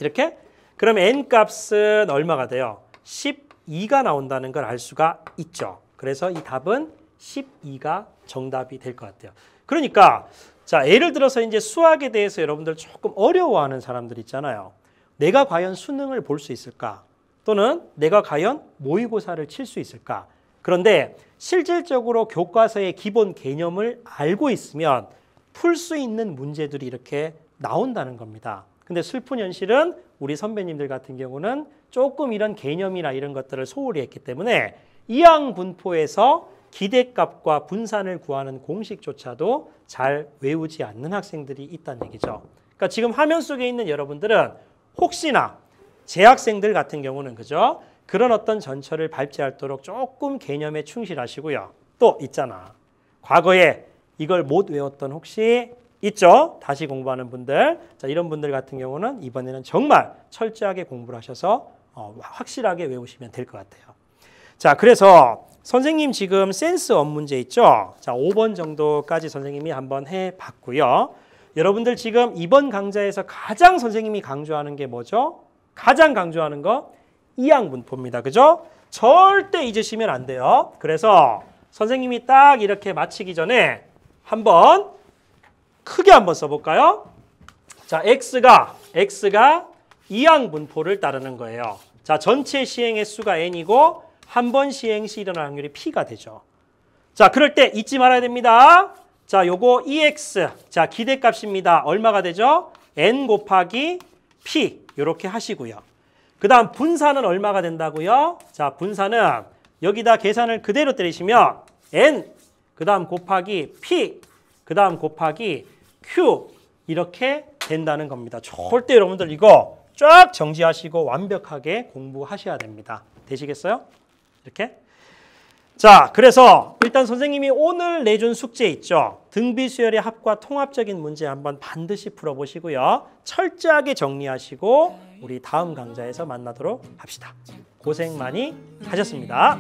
이렇게? 그럼 n 값은 얼마가 돼요? 12가 나온다는 걸 알 수가 있죠. 그래서 이 답은 12가 정답이 될 것 같아요. 그러니까 자 예를 들어서 이제 수학에 대해서 여러분들 조금 어려워하는 사람들 있잖아요. 내가 과연 수능을 볼 수 있을까? 또는 내가 과연 모의고사를 칠 수 있을까? 그런데 실질적으로 교과서의 기본 개념을 알고 있으면 풀 수 있는 문제들이 이렇게 나온다는 겁니다. 근데 슬픈 현실은 우리 선배님들 같은 경우는 조금 이런 개념이나 이런 것들을 소홀히 했기 때문에 이항 분포에서 기대값과 분산을 구하는 공식조차도 잘 외우지 않는 학생들이 있다는 얘기죠. 그러니까 지금 화면 속에 있는 여러분들은 혹시나 재학생들 같은 경우는 그죠? 그런 어떤 전철을 밟지 않도록 조금 개념에 충실하시고요. 또 있잖아. 과거에 이걸 못 외웠던 혹시 있죠? 다시 공부하는 분들. 자, 이런 분들 같은 경우는 이번에는 정말 철저하게 공부를 하셔서 어, 확실하게 외우시면 될 것 같아요. 자, 그래서 선생님 지금 센스 업 문제 있죠? 자, 5번 정도까지 선생님이 한번 해 봤고요. 여러분들 지금 이번 강좌에서 가장 선생님이 강조하는 게 뭐죠? 가장 강조하는 거 이항 문법입니다. 그죠? 절대 잊으시면 안 돼요. 그래서 선생님이 딱 이렇게 마치기 전에 한번 크게 한번 써볼까요? 자, x가 x가 이항 분포를 따르는 거예요. 자, 전체 시행의 수가 n이고 한 번 시행 시 일어날 확률이 p가 되죠. 자, 그럴 때 잊지 말아야 됩니다. 자, 요거 ex. 자, 기대값입니다. 얼마가 되죠? n 곱하기 p. 요렇게 하시고요. 그 다음 분산은 얼마가 된다고요? 자 분산은 여기다 계산을 그대로 때리시면 n 그 다음 곱하기 p 그 다음 곱하기 q 이렇게 된다는 겁니다. 절대 여러분들 이거 쫙 정지하시고 완벽하게 공부하셔야 됩니다. 되시겠어요? 이렇게? 자, 그래서 일단 선생님이 오늘 내준 숙제 있죠. 등비 수열의 합과 통합적인 문제 한번 반드시 풀어보시고요. 철저하게 정리하시고 우리 다음 강좌에서 만나도록 합시다. 고생 많이 하셨습니다.